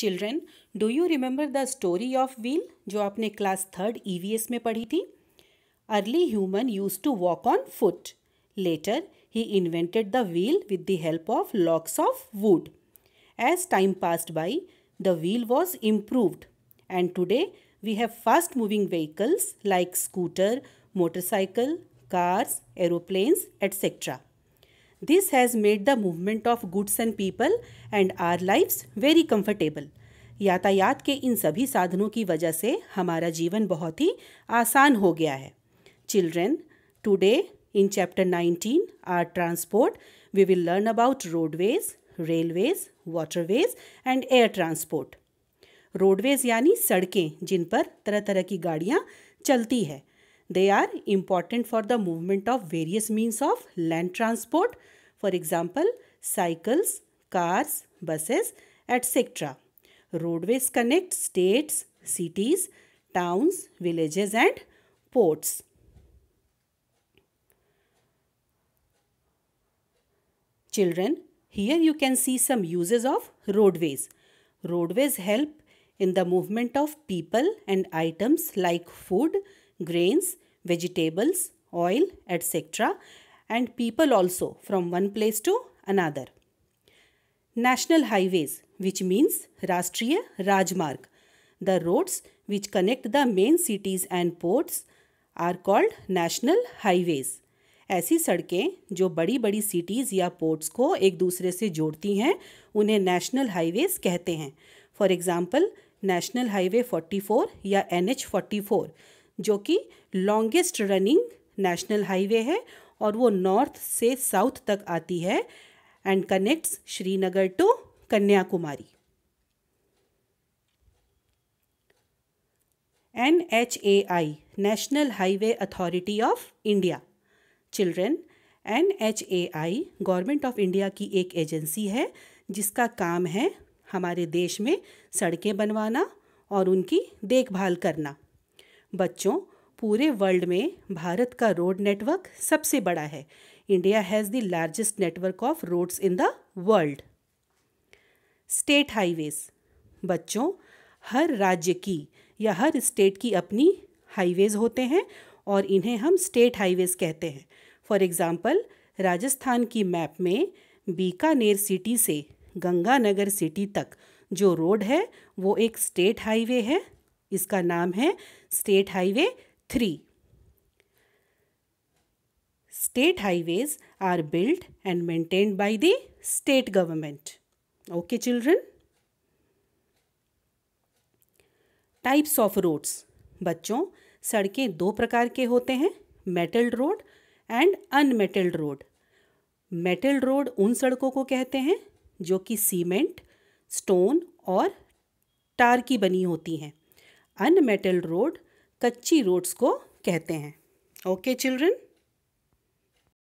Children, do you remember the story of wheel, आपने class third EVS में पढ़ी थी early human use to walk on foot later he invented the wheel with the help of logs of wood. As time passed by, the wheel was improved and today we have fast moving vehicles like scooter, motorcycle, cars, aeroplanes, etc. This has made the movement of goods and people and our life's very comfortable यातायात के इन सभी साधनों की वजह से हमारा जीवन बहुत ही आसान हो गया है children today in chapter 19 our transport we will learn about roadways railways waterways and air transport roadways यानी सड़कें जिन पर तरह तरह की गाड़ियाँ चलती है They are important for the movement of various means of land transport, for example, cycles, cars, buses, etc. Roadways connect states, cities, towns, villages and ports. Children, here you can see some uses of roadways. Roadways help in the movement of people and items like food, grains, vegetables, oil, etc. and people also from one place to another. National highways, which means Rashtriya Rajmarg, the roads which connect the main cities and ports are called national highways. ऐसी सड़कें जो बड़ी बड़ी cities या ports को एक दूसरे से जोड़ती हैं उन्हें नेशनल हाईवेज कहते हैं फॉर एग्ज़ाम्पल नेशनल हाईवे 44 या एन एच जो कि लॉन्गेस्ट रनिंग नेशनल हाईवे है और वो नॉर्थ से साउथ तक आती है and connects Srinagar to Kanyakumari N H A I National Highway Authority of India children N H A I government of India की एक एजेंसी है जिसका काम है हमारे देश में सड़कें बनवाना और उनकी देखभाल करना बच्चों पूरे वर्ल्ड में भारत का रोड नेटवर्क सबसे बड़ा है India has the largest network of roads in the world state highways बच्चों हर राज्य की या हर स्टेट की अपनी हाईवेज़ होते हैं और इन्हें हम स्टेट हाईवेज़ कहते हैं फॉर एग्ज़ाम्पल राजस्थान की मैप में बीकानेर सिटी से गंगानगर सिटी तक जो रोड है वो एक स्टेट हाईवे है इसका नाम है state highway three state highways are built and maintained by the state government okay children types of roads बच्चों सड़कें दो प्रकार के होते हैं metal road and unmetalled road metal road उन सड़कों को कहते हैं जो कि सीमेंट स्टोन और टार की बनी होती हैं अनमेटल रोड कच्ची रोड्स को कहते हैं ओके चिल्ड्रन